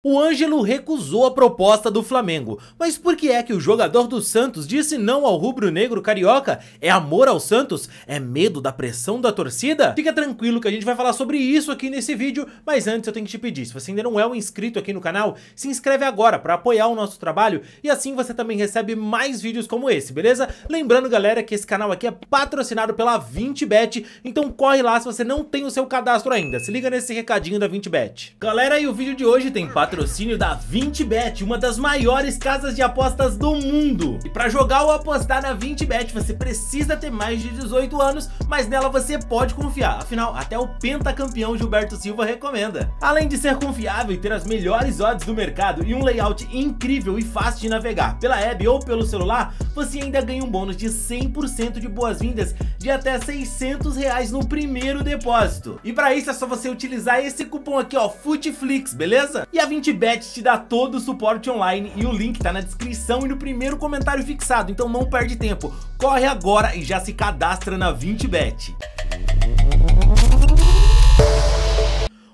O Ângelo recusou a proposta do Flamengo, mas por que é que o jogador do Santos disse não ao rubro-negro carioca? É amor ao Santos? É medo da pressão da torcida? Fica tranquilo que a gente vai falar sobre isso aqui nesse vídeo, mas antes eu tenho que te pedir, se você ainda não é um inscrito aqui no canal, se inscreve agora para apoiar o nosso trabalho e assim você também recebe mais vídeos como esse, beleza? Lembrando galera que esse canal aqui é patrocinado pela 20bet, então corre lá se você não tem o seu cadastro ainda, se liga nesse recadinho da 20bet. Galera, e o vídeo de hoje tem patrocínio patrocínio da 20bet, uma das maiores casas de apostas do mundo. E para jogar ou apostar na 20bet, você precisa ter mais de 18 anos, mas nela você pode confiar. Afinal, até o pentacampeão Gilberto Silva recomenda. Além de ser confiável e ter as melhores odds do mercado e um layout incrível e fácil de navegar pela web ou pelo celular, você ainda ganha um bônus de 100% de boas-vindas de até 600 reais no primeiro depósito. E para isso é só você utilizar esse cupom aqui, ó, FUTFLIX, beleza? E a 20 20Bet te dá todo o suporte online e o link tá na descrição e no primeiro comentário fixado, então não perde tempo. Corre agora e já se cadastra na 20bet.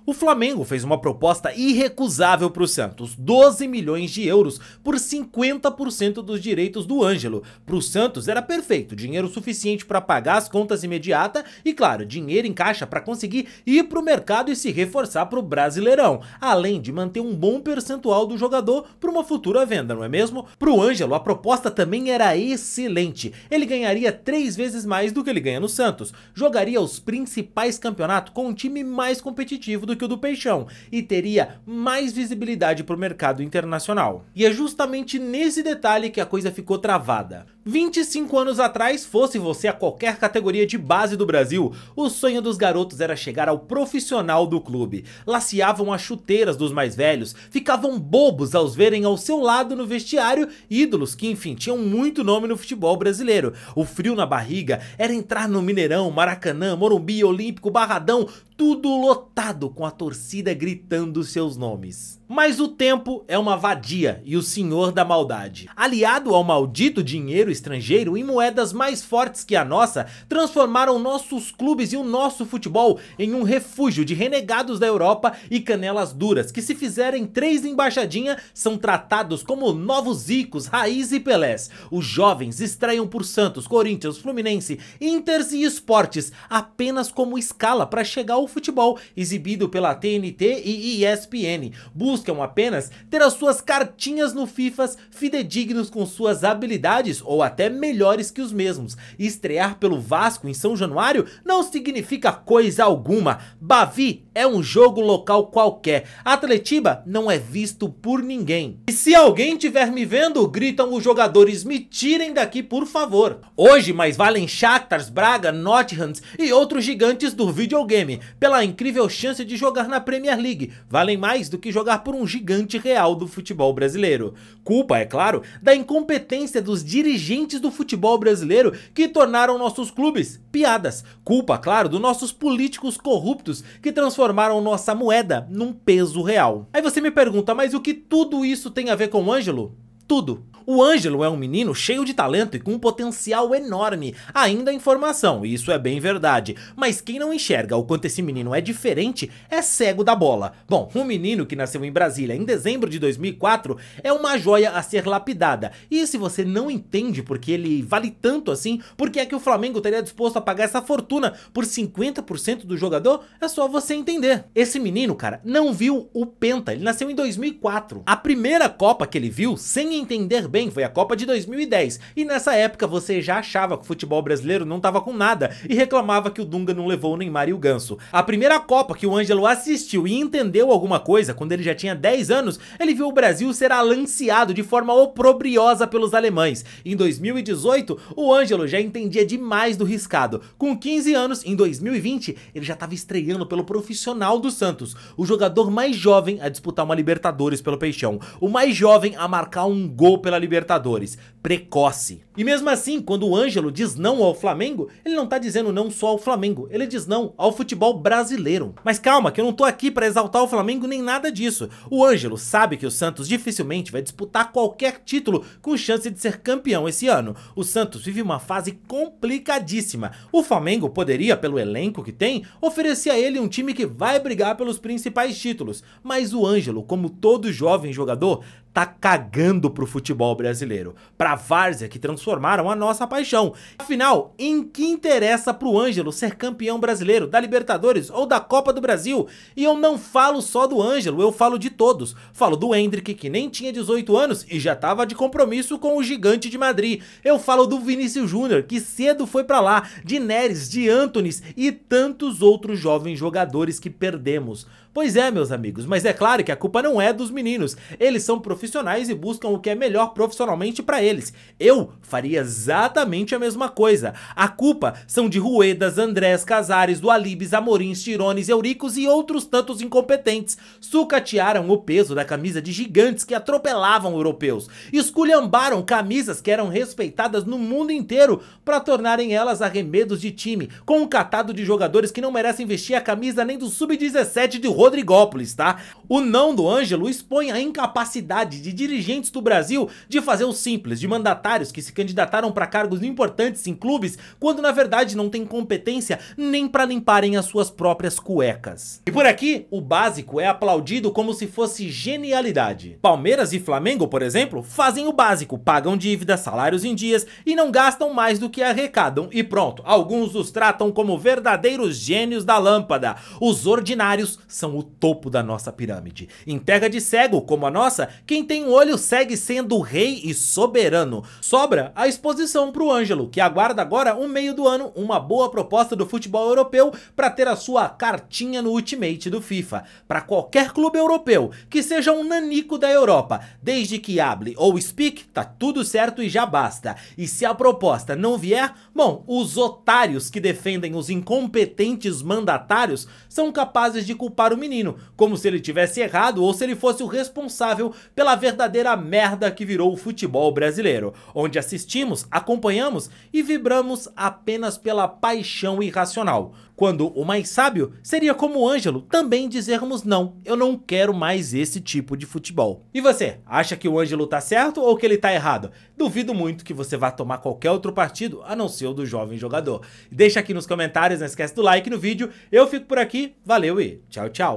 O Flamengo fez uma proposta irrecusável para o Santos, 12 milhões de euros por 50% dos direitos do Ângelo. Para o Santos era perfeito, dinheiro suficiente para pagar as contas imediata e, claro, dinheiro em caixa para conseguir ir para o mercado e se reforçar para o Brasileirão, além de manter um bom percentual do jogador para uma futura venda, não é mesmo? Para o Ângelo, a proposta também era excelente. Ele ganharia três vezes mais do que ele ganha no Santos, jogaria os principais campeonatos com o time mais competitivo do do que o do Peixão e teria mais visibilidade para o mercado internacional. E é justamente nesse detalhe que a coisa ficou travada. 25 anos atrás, fosse você a qualquer categoria de base do Brasil, o sonho dos garotos era chegar ao profissional do clube. Laceavam as chuteiras dos mais velhos, ficavam bobos aos verem ao seu lado no vestiário ídolos que, enfim, tinham muito nome no futebol brasileiro. O frio na barriga era entrar no Mineirão, Maracanã, Morumbi, Olímpico, Barradão, tudo lotado com a torcida gritando seus nomes. Mas o tempo é uma vadia e o senhor da maldade. Aliado ao maldito dinheiro estrangeiro em moedas mais fortes que a nossa, transformaram nossos clubes e o nosso futebol em um refúgio de renegados da Europa e canelas duras, que se fizerem três embaixadinha são tratados como novos Icos, Raiz e Pelés. Os jovens estreiam por Santos, Corinthians, Fluminense, Inters e Esportes apenas como escala para chegar ao ao futebol, exibido pela TNT e ESPN. Buscam apenas ter as suas cartinhas no FIFA fidedignos com suas habilidades ou até melhores que os mesmos. Estrear pelo Vasco em São Januário não significa coisa alguma. Bavi é um jogo local qualquer. Atletiba não é visto por ninguém. E se alguém tiver me vendo, gritam os jogadores, me tirem daqui por favor. Hoje mais valem Shakhtars, Braga, Nottingham e outros gigantes do videogame, pela incrível chance de jogar na Premier League, valem mais do que jogar por um gigante real do futebol brasileiro. Culpa, é claro, da incompetência dos dirigentes do futebol brasileiro que tornaram nossos clubes piadas. Culpa, claro, dos nossos políticos corruptos que transformaram transformaram nossa moeda num peso real. Aí você me pergunta, mas o que tudo isso tem a ver com o Ângelo? Tudo. O Ângelo é um menino cheio de talento e com um potencial enorme, ainda em formação, isso é bem verdade. Mas quem não enxerga o quanto esse menino é diferente é cego da bola. Bom, um menino que nasceu em Brasília em dezembro de 2004 é uma joia a ser lapidada. E se você não entende porque ele vale tanto assim, porque é que o Flamengo teria disposto a pagar essa fortuna por 50% do jogador, é só você entender. Esse menino, cara, não viu o Penta, ele nasceu em 2004. A primeira Copa que ele viu, sem entender bem foi a Copa de 2010, e nessa época você já achava que o futebol brasileiro não tava com nada e reclamava que o Dunga não levou o Neymar e o Ganso. A primeira Copa que o Ângelo assistiu e entendeu alguma coisa, quando ele já tinha 10 anos, ele viu o Brasil ser alanceado de forma oprobriosa pelos alemães. Em 2018, o Ângelo já entendia demais do riscado. Com 15 anos, em 2020, ele já estava estreando pelo profissional do Santos, o jogador mais jovem a disputar uma Libertadores pelo Peixão, o mais jovem a marcar um gol pela Libertadores, precoce. E mesmo assim, quando o Ângelo diz não ao Flamengo, ele não tá dizendo não só ao Flamengo, ele diz não ao futebol brasileiro. Mas calma, que eu não tô aqui para exaltar o Flamengo nem nada disso. O Ângelo sabe que o Santos dificilmente vai disputar qualquer título com chance de ser campeão esse ano. O Santos vive uma fase complicadíssima. O Flamengo poderia, pelo elenco que tem, oferecer a ele um time que vai brigar pelos principais títulos, mas o Ângelo, como todo jovem jogador, tá cagando pro futebol brasileiro, pra várzea que transformaram a nossa paixão. Afinal, em que interessa pro Ângelo ser campeão brasileiro da Libertadores ou da Copa do Brasil? E eu não falo só do Ângelo, eu falo de todos. Falo do Hendrick, que nem tinha 18 anos e já tava de compromisso com o gigante de Madrid. Eu falo do Vinícius Júnior, que cedo foi pra lá, de Neres, de Antunes e tantos outros jovens jogadores que perdemos. Pois é, meus amigos, mas é claro que a culpa não é dos meninos. Eles são profissionais e buscam o que é melhor profissionalmente para eles. Eu faria exatamente a mesma coisa. A culpa são de Ruedas, Andrés, Casares, Dualibes, Amorins, Tirones, Euricos e outros tantos incompetentes. Sucatearam o peso da camisa de gigantes que atropelavam europeus. Esculhambaram camisas que eram respeitadas no mundo inteiro para tornarem elas arremedos de time, com um catado de jogadores que não merecem vestir a camisa nem do sub-17 de Roma Rodrigópolis, tá? O não do Ângelo expõe a incapacidade de dirigentes do Brasil de fazer o simples, de mandatários que se candidataram para cargos importantes em clubes, quando na verdade não têm competência nem para limparem as suas próprias cuecas. E por aqui, o básico é aplaudido como se fosse genialidade. Palmeiras e Flamengo, por exemplo, fazem o básico, pagam dívidas, salários em dias e não gastam mais do que arrecadam e pronto. Alguns os tratam como verdadeiros gênios da lâmpada. Os ordinários são o topo da nossa pirâmide. Em terra de cego, como a nossa, quem tem um olho segue sendo rei e soberano. Sobra a exposição para o Ângelo, que aguarda agora, um meio do ano, uma boa proposta do futebol europeu para ter a sua cartinha no Ultimate do FIFA. Para qualquer clube europeu, que seja um nanico da Europa, desde que hable ou speak, tá tudo certo e já basta. E se a proposta não vier, bom, os otários que defendem os incompetentes mandatários são capazes de culpar o menino, como se ele tivesse errado ou se ele fosse o responsável pela verdadeira merda que virou o futebol brasileiro, onde assistimos, acompanhamos e vibramos apenas pela paixão irracional. Quando o mais sábio seria como o Ângelo, também dizermos não, eu não quero mais esse tipo de futebol. E você, acha que o Ângelo tá certo ou que ele tá errado? Duvido muito que você vá tomar qualquer outro partido, a não ser o do jovem jogador. Deixa aqui nos comentários, não esquece do like no vídeo. Eu fico por aqui, valeu e tchau, tchau.